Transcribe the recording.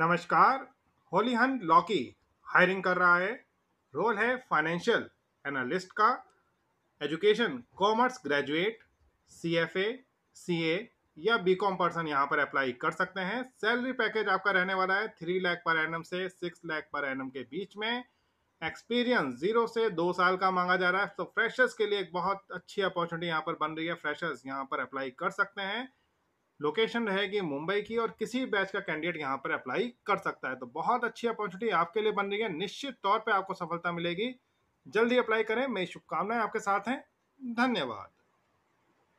नमस्कार होलीहन Lockie hiring कर रहा है रोल है फाइनेंशियल एनालिस्ट का education commerce graduate C F A C A या बी कॉम पर्सन यहाँ पर अप्लाई कर सकते हैं सैलरी पैकेज आपका रहने वाला है थ्री लाख पर एनम से सिक्स लाख पर एनम के बीच में एक्सपीरियंस जीरो से दो साल का मांगा जा रहा है तो फ्रेशर्स के लिए एक बहुत अच्छी अपॉर्चुनिटी यहाँ पर बन रही है फ्रेशर्स यहाँ पर अप्लाई कर सकते हैं लोकेशन रहेगी मुंबई की और किसी बैच का कैंडिडेट यहाँ पर अप्लाई कर सकता है तो बहुत अच्छी अपॉर्चुनिटी आपके लिए बन रही है निश्चित तौर पर आपको सफलता मिलेगी जल्दी अप्लाई करें मेरी शुभकामनाएं आपके साथ हैं धन्यवाद